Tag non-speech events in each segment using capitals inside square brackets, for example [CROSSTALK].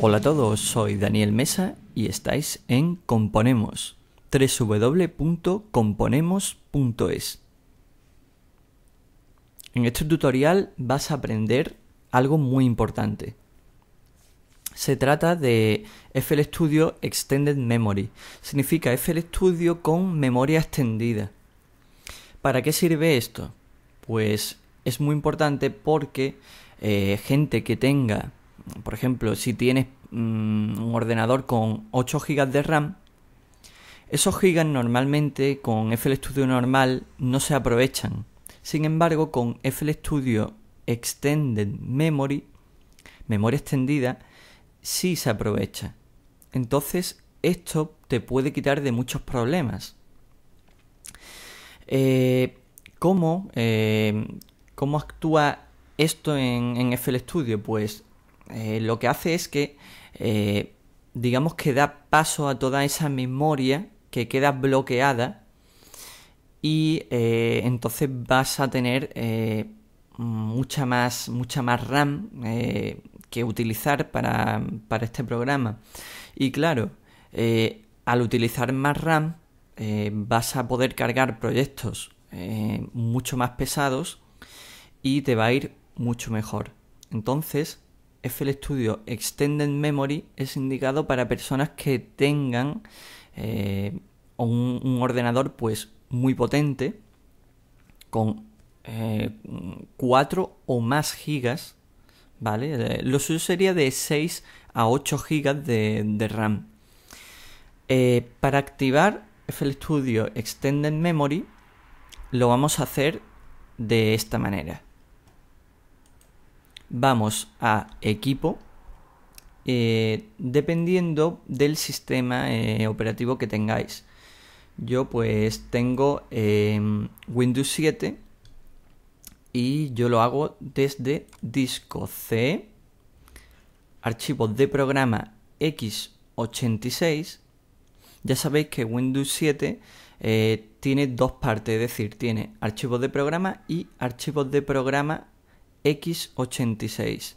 Hola a todos, soy Daniel Mesa y estáis en Componemos, www.componemos.es. En este tutorial vas a aprender algo muy importante. Se trata de FL Studio Extended Memory. Significa FL Studio con memoria extendida. ¿Para qué sirve esto? Pues es muy importante porque eh, gente que tenga, por ejemplo, si tienes Mm, un ordenador con 8 GB de RAM, esos gigas normalmente con FL Studio normal no se aprovechan. Sin embargo, con FL Studio Extended Memory, memoria extendida, sí se aprovecha. Entonces, esto te puede quitar de muchos problemas. Eh, ¿cómo, eh, ¿cómo, actúa esto en, en FL Studio? Pues eh, lo que hace es que, eh, digamos que da paso a toda esa memoria que queda bloqueada y eh, entonces vas a tener mucha, más, mucha más RAM que utilizar para, para, este programa. Y claro, al utilizar más RAM vas a poder cargar proyectos mucho más pesados y te va a ir mucho mejor. Entonces, FL Studio Extended Memory es indicado para personas que tengan eh, un, ordenador pues muy potente con 4 eh, o más gigas, ¿vale? Eh, lo suyo sería de 6 a 8 gigas de, RAM. para activar FL Studio Extended Memory lo vamos a hacer de esta manera vamos a equipo eh, dependiendo del sistema eh, operativo que tengáis. Yo pues tengo em, Windows 7 y yo lo hago desde disco C, archivos de programa x86. Ya sabéis que Windows 7 eh, tiene dos partes, es decir, tiene archivos de programa y archivos de programa x86.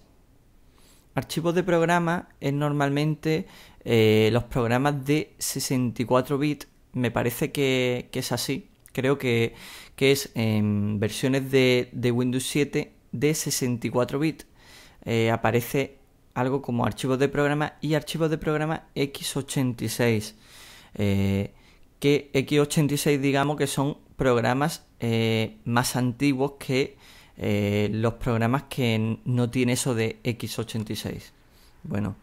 Archivos de programa es normalmente eh, los programas de 64 bits. Me parece que, es así. Creo que, que es en versiones de, de, Windows 7 de 64 bits. Eh, aparece algo como archivos de programa y archivos de programa x86. Eh, que x86 digamos que son programas más antiguos que eh, los programas que no tiene eso de x86. Bueno,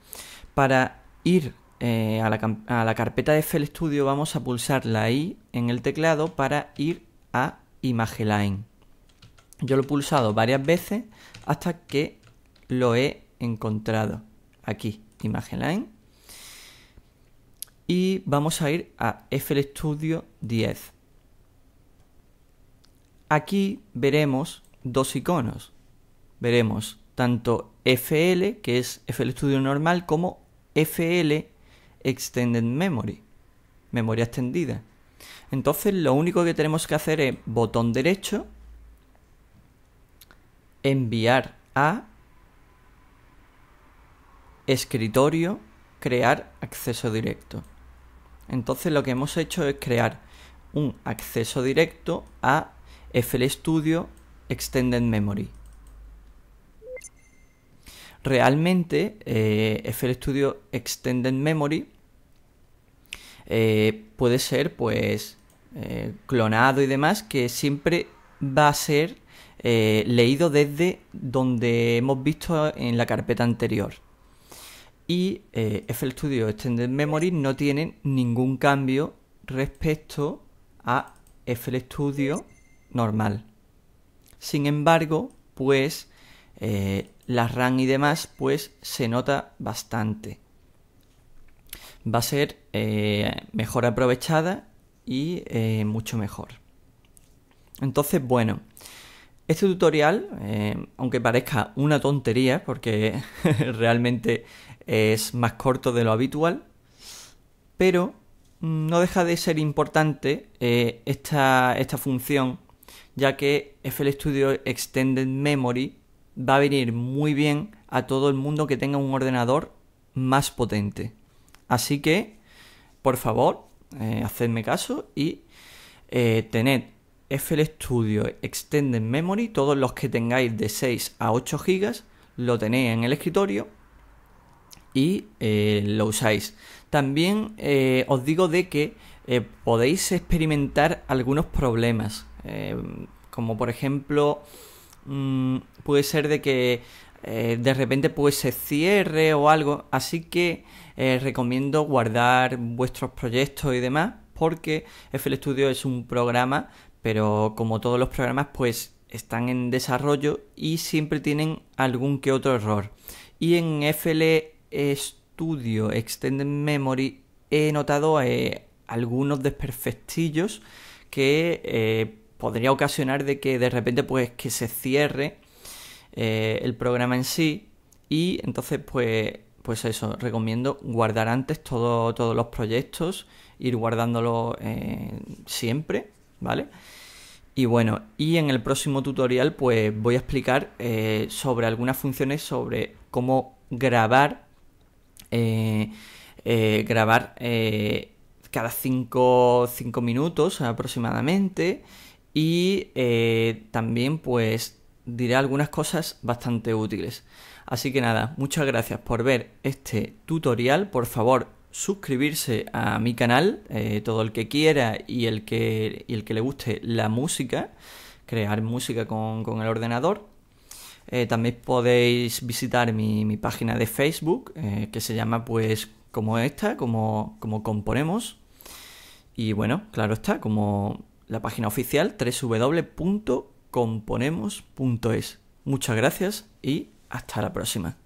para ir eh, a, la, a, la, carpeta de FL Studio vamos a pulsar la I en el teclado para ir a Imageline. Yo lo he pulsado varias veces hasta que lo he encontrado. Aquí, Imageline. Y vamos a ir a FL Studio 10. Aquí veremos dos iconos. Veremos tanto FL, que es FL Studio normal, como FL Extended Memory, memoria extendida. Entonces lo único que tenemos que hacer es botón derecho, enviar a escritorio, crear acceso directo. Entonces lo que hemos hecho es crear un acceso directo a FL Studio Extended Memory. Realmente, eh, FL Studio Extended Memory eh, puede ser, pues, eh, clonado y demás, que siempre va a ser leído desde donde hemos visto en la carpeta anterior. Y FL Studio Extended Memory no tiene ningún cambio respecto a FL Studio normal. Sin embargo, pues eh, la RAM y demás, pues se nota bastante. Va a ser eh, mejor aprovechada y eh, mucho mejor. Entonces, bueno, este tutorial, aunque parezca una tontería, porque [LAUGHS] realmente es más corto de lo habitual, pero mm, no deja de ser importante esta función ya que FL Studio Extended Memory va a venir muy bien a todo el mundo que tenga un ordenador más potente. Así que, por favor, eh, hacedme caso y eh, tened FL Studio Extended Memory, todos los que tengáis de 6 a 8 GB, lo tenéis en el escritorio y eh, lo usáis. También os digo de que podéis experimentar algunos problemas Em, como por ejemplo, mm, puede ser de que eh, de repente pues se cierre o algo. Así que eh, recomiendo guardar vuestros proyectos y demás porque FL Studio es un programa, pero como todos los programas pues están en desarrollo y siempre tienen algún que otro error. Y en FL Studio Extended Memory he notado eh, algunos desperfectillos que podría ocasionar de que de repente pues que se cierre eh, el programa en sí y entonces pues pues eso, recomiendo guardar antes todos los proyectos, ir guardándolo eh, siempre, ¿vale? Y bueno, y en el próximo tutorial pues voy a explicar eh, sobre algunas funciones, sobre cómo grabar, grabar cada 5 minutos aproximadamente y eh, también pues diré algunas cosas bastante útiles. Así que nada, muchas gracias por ver este tutorial. Por favor, suscribirse a mi canal, eh, todo el que quiera y el que, el que le guste la música, crear música con, el ordenador. Eh, también podéis visitar mi, página de Facebook, que se llama pues como esta, como, como componemos. Y bueno, claro está, como la página oficial www.componemos.es. Muchas gracias y hasta la próxima.